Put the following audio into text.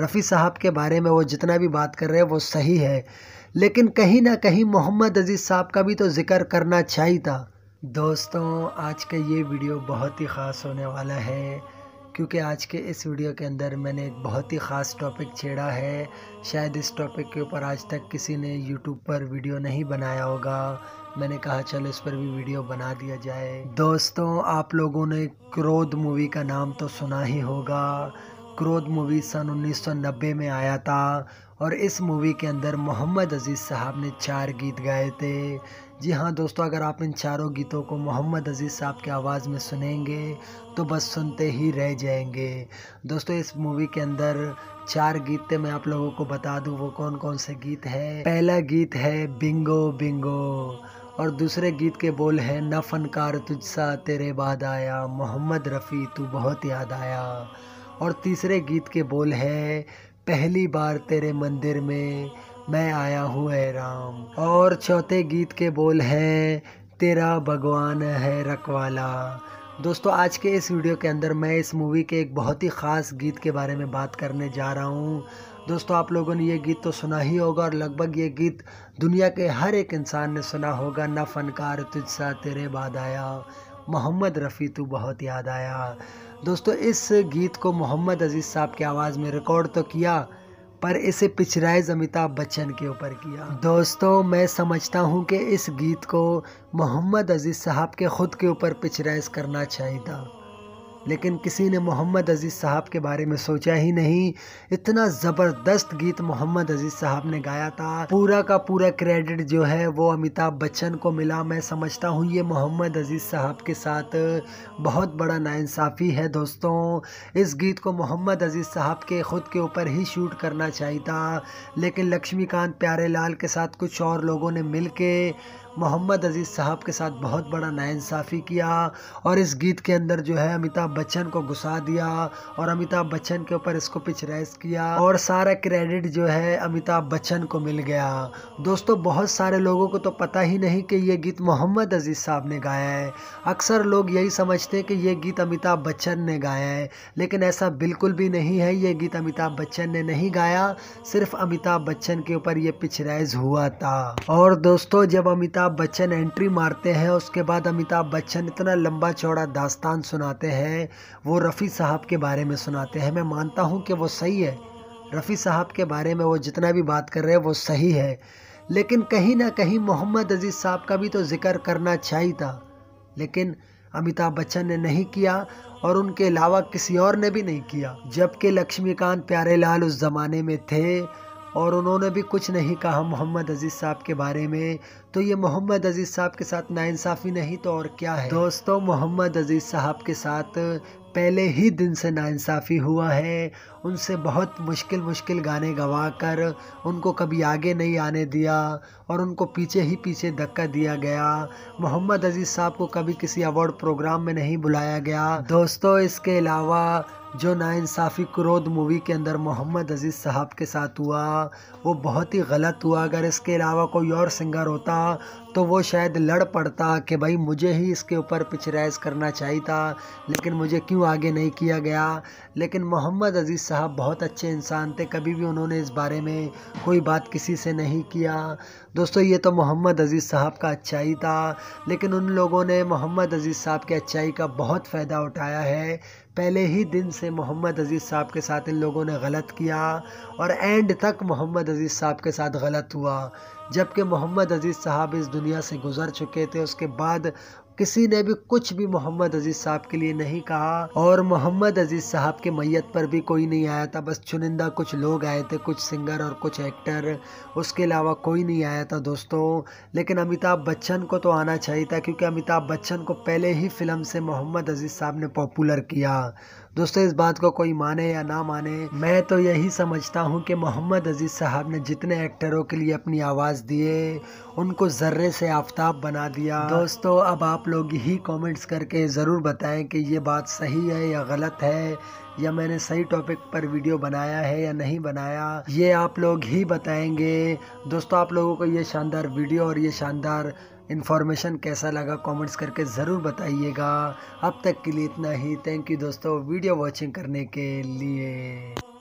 रफ़ी साहब के बारे में वो जितना भी बात कर रहे हैं वो सही है लेकिन कहीं ना कहीं मोहम्मद अजीज़ साहब का भी तो ज़िक्र करना चाहिए था दोस्तों आज का ये वीडियो बहुत ही ख़ास होने वाला है क्योंकि आज के इस वीडियो के अंदर मैंने एक बहुत ही ख़ास टॉपिक छेड़ा है शायद इस टॉपिक के ऊपर आज तक किसी ने यूट्यूब पर वीडियो नहीं बनाया होगा मैंने कहा चलो इस पर भी वीडियो बना दिया जाए दोस्तों आप लोगों ने क्रोध मूवी का नाम तो सुना ही होगा क्रोध मूवी सन 1990 में आया था और इस मूवी के अंदर मोहम्मद अजीज़ साहब ने चार गीत गाए थे जी हाँ दोस्तों अगर आप इन चारों गीतों को मोहम्मद अजीज़ साहब की आवाज़ में सुनेंगे तो बस सुनते ही रह जाएंगे दोस्तों इस मूवी के अंदर चार गीत थे मैं आप लोगों को बता दूँ वो कौन कौन से गीत हैं पहला गीत है बिंगो बिंगो और दूसरे गीत के बोल हैं न फनकार तुझसा तेरे बाद आया मोहम्मद रफ़ी तू बहुत याद आया और तीसरे गीत के बोल है पहली बार तेरे मंदिर में मैं आया हूँ है राम और चौथे गीत के बोल है तेरा भगवान है रखवाला दोस्तों आज के इस वीडियो के अंदर मैं इस मूवी के एक बहुत ही ख़ास गीत के बारे में बात करने जा रहा हूँ दोस्तों आप लोगों ने ये गीत तो सुना ही होगा और लगभग ये गीत दुनिया के हर एक इंसान ने सुना होगा ना फनकार तुझसा तेरे बाद आया मोहम्मद रफ़ी तू बहुत याद आया दोस्तों इस गीत को मोहम्मद अजीज़ साहब की आवाज़ में रिकॉर्ड तो किया पर इसे पिचराइज अमिताभ बच्चन के ऊपर किया दोस्तों मैं समझता हूँ कि इस गीत को मोहम्मद अजीज़ साहब के ख़ुद के ऊपर पिचराइज करना चाहिए था लेकिन किसी ने मोहम्मद अज़ीज़ साहब के बारे में सोचा ही नहीं इतना ज़बरदस्त गीत मोहम्मद अज़ीज़ साहब ने गाया था पूरा का पूरा क्रेडिट जो है वो अमिताभ बच्चन को मिला मैं समझता हूँ ये मोहम्मद अज़ीज़ साहब के साथ बहुत बड़ा नाइंसाफ़ी है दोस्तों इस गीत को मोहम्मद अज़ीज़ साहब के ख़ुद के ऊपर ही शूट करना चाहिए था लेकिन लक्ष्मीकांत लाल के साथ कुछ और लोगों ने मिल मोहम्मद अजीज़ साहब के साथ बहुत बड़ा नाइंसाफ़ी किया और इस गीत के अंदर जो है अमिताभ बच्चन को घुसा दिया और अमिताभ बच्चन के ऊपर इसको पिचराइज किया और सारा क्रेडिट जो है अमिताभ बच्चन को मिल गया दोस्तों बहुत सारे लोगों को तो पता ही नहीं कि ये गीत मोहम्मद अजीज़ साहब ने गाया है अक्सर लोग यही समझते हैं कि ये गीत अमिताभ बच्चन ने गाया है लेकिन ऐसा बिल्कुल भी नहीं है ये गीत अमिताभ बच्चन ने नहीं गाया सिर्फ अमिताभ बच्चन के ऊपर ये पिचराइज हुआ था और दोस्तों जब अमिताभ अमिताभ बच्चन एंट्री मारते हैं उसके बाद अमिताभ बच्चन इतना लंबा चौड़ा दास्तान सुनाते हैं वो रफ़ी साहब के बारे में सुनाते हैं मैं मानता हूँ कि वो सही है रफ़ी साहब के बारे में वो जितना भी बात कर रहे हैं वो सही है लेकिन कहीं ना कहीं मोहम्मद अजीज़ साहब का भी तो जिक्र करना चाहिए था लेकिन अमिताभ बच्चन ने नहीं किया और उनके अलावा किसी और ने भी नहीं किया जबकि लक्ष्मीकांत प्यारेलाल उस ज़माने में थे और उन्होंने भी कुछ नहीं कहा मोहम्मद अजीज़ साहब के बारे में तो ये मोहम्मद अजीज़ साहब के साथ नाइंसाफ़ी नहीं तो और क्या है दोस्तों मोहम्मद अजीज़ साहब के साथ पहले ही दिन से नाइंसाफ़ी हुआ है उनसे बहुत मुश्किल मुश्किल गाने गवा कर उनको कभी आगे नहीं आने दिया और उनको पीछे ही पीछे धक्का दिया गया मोहम्मद अजीज़ साहब को कभी किसी अवार्ड प्रोग्राम में नहीं बुलाया गया दोस्तों इसके अलावा जो नाइंसाफ़ी क्रोध मूवी के अंदर मोहम्मद अजीज़ साहब के साथ हुआ वो बहुत ही गलत हुआ अगर इसके अलावा कोई और सिंगर होता तो वो शायद लड़ पड़ता कि भाई मुझे ही इसके ऊपर पिचराइज करना चाहिए था लेकिन मुझे क्यों आगे नहीं किया गया लेकिन मोहम्मद अज़ीज़ साहब बहुत अच्छे इंसान थे कभी भी उन्होंने इस बारे में कोई बात किसी से नहीं किया दोस्तों ये तो मोहम्मद अज़ीज़ साहब का अच्छाई था लेकिन उन लोगों ने मोहम्मद अज़ीज़ साहब के अच्छाई का बहुत फ़ायदा उठाया है पहले ही दिन से मोहम्मद अज़ीज़ साहब के साथ इन लोगों ने गलत किया और एंड तक मोहम्मद अज़ीज़ साहब के साथ गलत हुआ जबकि मोहम्मद अज़ीज़ साहब इस दुनिया से गुज़र चुके थे उसके बाद किसी ने भी कुछ भी मोहम्मद अजीज साहब के लिए नहीं कहा और मोहम्मद अजीज साहब के मैयत पर भी कोई नहीं आया था बस चुनिंदा कुछ लोग आए थे कुछ सिंगर और कुछ एक्टर उसके अलावा कोई नहीं आया था दोस्तों लेकिन अमिताभ बच्चन को तो आना चाहिए था क्योंकि अमिताभ बच्चन को पहले ही फिल्म से मोहम्मद अजीज साहब ने पॉपुलर किया दोस्तों इस बात को कोई माने या ना माने मैं तो यही समझता हूँ कि मोहम्मद अजीज़ साहब ने जितने एक्टरों के लिए अपनी आवाज़ दिए उनको ज़र्रे से आफ्ताब बना दिया दोस्तों अब आप आप लोग ही कमेंट्स करके ज़रूर बताएं कि ये बात सही है या गलत है या मैंने सही टॉपिक पर वीडियो बनाया है या नहीं बनाया ये आप लोग ही बताएंगे दोस्तों आप लोगों को ये शानदार वीडियो और ये शानदार इन्फॉर्मेशन कैसा लगा कमेंट्स करके ज़रूर बताइएगा अब तक के लिए इतना ही थैंक यू दोस्तों वीडियो वॉचिंग करने के लिए